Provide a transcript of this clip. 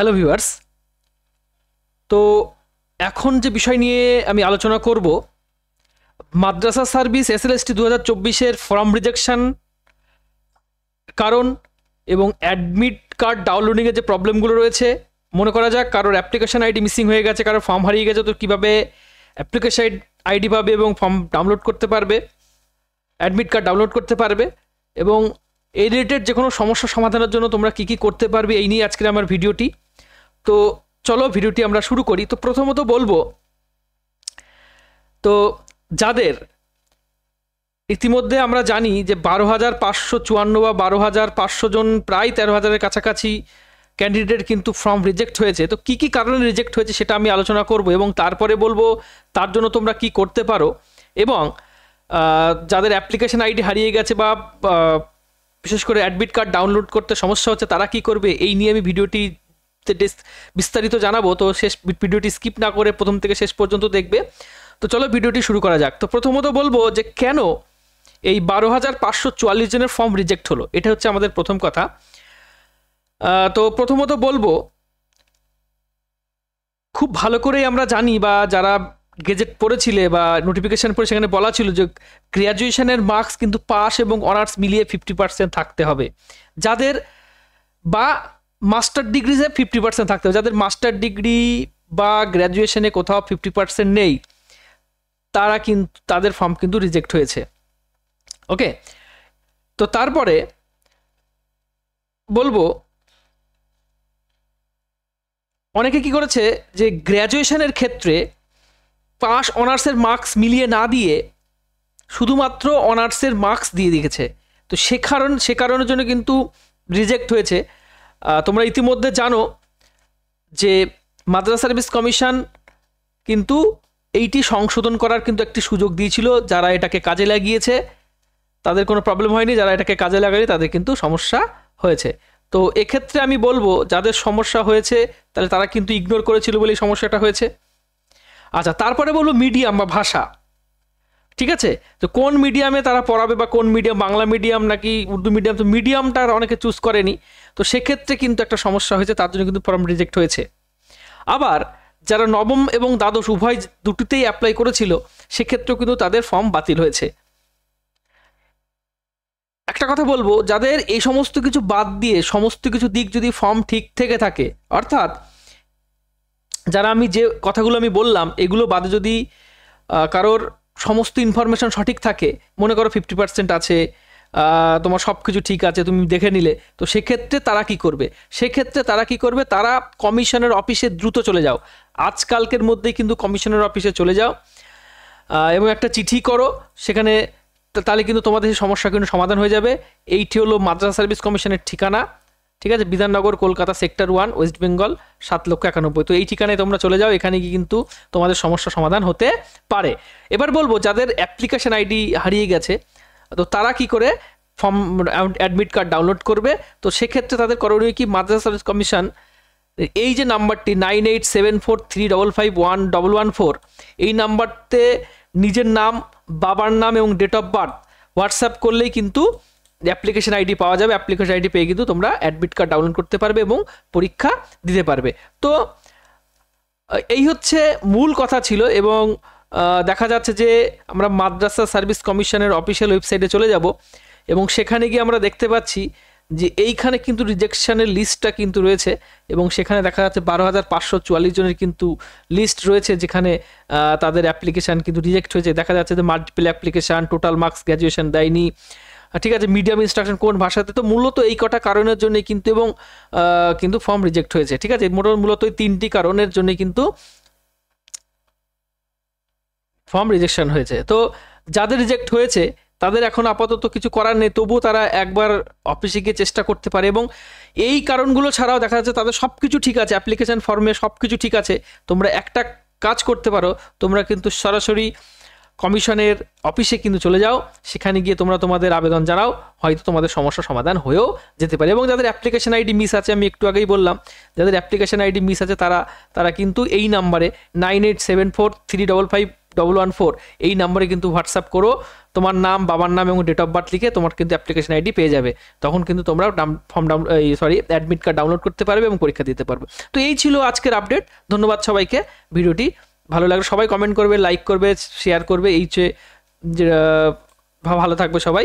hello viewers তো এখন যে বিষয় নিয়ে আমি আলোচনা করব মাদ্রাসা সার্ভিস এস এল এসটি দু হাজার চব্বিশের ফর্ম রিজেকশান কারণ এবং অ্যাডমিট কার্ড ডাউনলোডিংয়ের যে প্রবলেমগুলো রয়েছে মনে করা যাক কারোর অ্যাপ্লিকেশান আইডি মিসিং হয়ে গেছে কারোর ফর্ম হারিয়ে গেছে তো কীভাবে অ্যাপ্লিকেশন আইডি পাবে এবং ফর্ম ডাউনলোড করতে পারবে অ্যাডমিট কার্ড ডাউনলোড করতে পারবে এবং এই রিলেটেড যে কোনো সমস্যা সমাধানের জন্য তোমরা কী কী করতে পারবে এই নিয়ে আজকের আমার ভিডিওটি তো চলো ভিডিওটি আমরা শুরু করি তো প্রথমত বলবো তো যাদের ইতিমধ্যে আমরা জানি যে বারো হাজার পাঁচশো চুয়ান্ন বা বারো হাজার পাঁচশো জন প্রায় তেরো হাজারের কাছাকাছি ক্যান্ডিডেট কিন্তু ফর্ম রিজেক্ট হয়েছে তো কি কি কারণে রিজেক্ট হয়েছে সেটা আমি আলোচনা করব এবং তারপরে বলবো তার জন্য তোমরা কি করতে পারো এবং যাদের অ্যাপ্লিকেশন আইডি হারিয়ে গেছে বা বিশেষ করে অ্যাডমিট কার্ড ডাউনলোড করতে সমস্যা হচ্ছে তারা কি করবে এই নিয়ে আমি ভিডিওটি বিস্তারিত জানাবো তো শেষ ভিডিওটি স্কিপ না করে প্রথম থেকে শেষ পর্যন্ত দেখবে তো চলো ভিডিওটি শুরু করা যাক তো প্রথমত বলবো যে কেন এই বারো হাজার পাঁচশো চুয়াল্লিশ জনের ফর্ম রিজেক্ট হলো এটা হচ্ছে আমাদের প্রথম কথা তো প্রথমত বলবো খুব ভালো করেই আমরা জানি বা যারা গেজেট পড়েছিলে বা নোটিফিকেশান পড়ে সেখানে বলা ছিল যে গ্র্যাজুয়েশানের মার্কস কিন্তু পাস এবং অনার্স মিলিয়ে ফিফটি পার্সেন্ট থাকতে হবে যাদের বা মাস্টার ডিগ্রিতে ফিফটি পার্সেন্ট থাকতে হবে যাদের মাস্টার ডিগ্রি বা গ্র্যাজুয়েশনে কোথাও ফিফটি পার্সেন্ট নেই তারা কিন্তু তাদের ফর্ম কিন্তু রিজেক্ট হয়েছে ওকে তো তারপরে বলবো অনেকে কি করেছে যে গ্র্যাজুয়েশনের ক্ষেত্রে পাস অনার্সের মার্কস মিলিয়ে না দিয়ে শুধুমাত্র অনার্সের মার্কস দিয়ে দিয়েছে তো সে কারণ সে কারণের জন্য কিন্তু রিজেক্ট হয়েছে তোমরা ইতিমধ্যে জানো যে মাদ্রাস সার্ভিস কমিশন কিন্তু এইটি সংশোধন করার কিন্তু একটি সুযোগ দিয়েছিল যারা এটাকে কাজে লাগিয়েছে তাদের কোনো প্রবলেম হয়নি যারা এটাকে কাজে লাগালে তাদের কিন্তু সমস্যা হয়েছে তো এক্ষেত্রে আমি বলবো যাদের সমস্যা হয়েছে তাহলে তারা কিন্তু ইগনোর করেছিল বলেই সমস্যাটা হয়েছে আচ্ছা তারপরে বলবো মিডিয়াম বা ভাষা ঠিক আছে তো কোন মিডিয়ামে তারা পড়াবে বা কোন মিডিয়াম বাংলা মিডিয়াম নাকি উর্দু মিডিয়াম তো মিডিয়ামটা অনেকে চুজ করেনি তো সেক্ষেত্রে কিন্তু একটা সমস্যা হয়েছে তার জন্য কিন্তু ফর্ম রিজেক্ট হয়েছে আবার যারা নবম এবং দ্বাদশ উভয় দুটিতেই অ্যাপ্লাই করেছিল সেক্ষেত্রেও কিন্তু তাদের ফর্ম বাতিল হয়েছে একটা কথা বলবো যাদের এই সমস্ত কিছু বাদ দিয়ে সমস্ত কিছু দিক যদি ফর্ম ঠিক থেকে থাকে অর্থাৎ যারা আমি যে কথাগুলো আমি বললাম এগুলো বাদে যদি কারোর সমস্ত ইনফরমেশান সঠিক থাকে মনে করো ফিফটি পার্সেন্ট আছে তোমার সব কিছু ঠিক আছে তুমি দেখে নিলে তো সেক্ষেত্রে তারা কি করবে সেক্ষেত্রে তারা কি করবে তারা কমিশনের অফিসে দ্রুত চলে যাও আজকালকের মধ্যেই কিন্তু কমিশনের অফিসে চলে যাও এবং একটা চিঠি করো সেখানে তাহলে কিন্তু তোমাদের সমস্যা কিন্তু সমাধান হয়ে যাবে এইটি হলো মাদ্রাস সার্ভিস কমিশনের ঠিকানা ঠিক আছে Bidhannagar Kolkata sector one West Bengal সাত লক্ষ একানব্বই তো এই ঠিকানায় তোমরা চলে যাও এখানে গিয়ে কিন্তু তোমাদের সমস্যা সমাধান হতে পারে এবার বলবো যাদের অ্যাপ্লিকেশন আইডি হারিয়ে গেছে তো তারা কি করে ফর্ম অ্যাডমিট কার্ড ডাউনলোড করবে তো সেক্ষেত্রে তাদের করণীয় কি মাদ্রাস সার্ভিস কমিশন এই যে নাম্বারটি nine eight seven four three double five one double one four এই নাম্বারতে নিজের নাম বাবার নাম এবং ডেট অফ বার্থ হোয়াটসঅ্যাপ করলেই কিন্তু অ্যাপ্লিকেশন আইডি পাওয়া যাবে অ্যাপ্লিকেশন আইডি পেয়ে কিন্তু তোমরা অ্যাডমিট কার্ড ডাউনলোড করতে পারবে এবং পরীক্ষা দিতে পারবে তো এই হচ্ছে মূল কথা ছিল এবং দেখা যাচ্ছে যে আমরা মাদ্রাসা সার্ভিস কমিশনের অফিসিয়াল ওয়েবসাইটে চলে যাব এবং সেখানে গিয়ে আমরা দেখতে পাচ্ছি যে এইখানে কিন্তু রিজেকশানের লিস্টটা কিন্তু রয়েছে এবং সেখানে দেখা যাচ্ছে বারো হাজার পাঁচশো চুয়াল্লিশ জনের কিন্তু লিস্ট রয়েছে যেখানে তাদের অ্যাপ্লিকেশান কিন্তু রিজেক্ট হয়েছে দেখা যাচ্ছে যে multiple application total marks graduation দেয়নি ঠিক আছে মিডিয়াম ইনস্ট্রাকশন কোন ভাষাতে তো মূলত এই কটা কারণের জন্যই কিন্তু এবং কিন্তু ফর্ম রিজেক্ট হয়েছে ঠিক আছে মোটামুটি মূলত এই তিনটি কারণের জন্যই কিন্তু ফর্ম রিজেকশন হয়েছে তো যাদের রিজেক্ট হয়েছে তাদের এখন আপাতত কিছু করার নেই তবুও তারা একবার অফিসে গিয়ে চেষ্টা করতে পারে এবং এই কারণগুলো ছাড়াও দেখা যাচ্ছে তাদের সব কিছু ঠিক আছে অ্যাপ্লিকেশান ফর্মে সব কিছু ঠিক আছে তোমরা একটা কাজ করতে পারো তোমরা কিন্তু সরাসরি কমিশনের অফিসে কিন্তু চলে যাও সেখানে গিয়ে তোমরা তোমাদের আবেদন জানাও হয়তো তোমাদের সমস্যা সমাধান হয়েও যেতে পারে এবং যাদের অ্যাপ্লিকেশন আইডি মিস আছে আমি একটু আগেই বললাম যাদের অ্যাপ্লিকেশন আইডি মিস আছে তারা তারা কিন্তু এই নাম্বারে nine eight seven four three double five double one four এই নাম্বারে কিন্তু হোয়াটসঅ্যাপ করো তোমার নাম বাবার নাম এবং ডেট অফ বার্থ লিখে তোমার কিন্তু অ্যাপ্লিকেশন আইডি পেয়ে যাবে তখন কিন্তু তোমরা form down sorry admit card download করতে পারবে এবং পরীক্ষা দিতে পারবে তো এই ছিল আজকের আপডেট ধন্যবাদ সবাইকে ভিডিওটি ভালো লাগলে সবাই কমেন্ট করবে লাইক করবে শেয়ার করবে এই যে ভালো থাকবে সবাই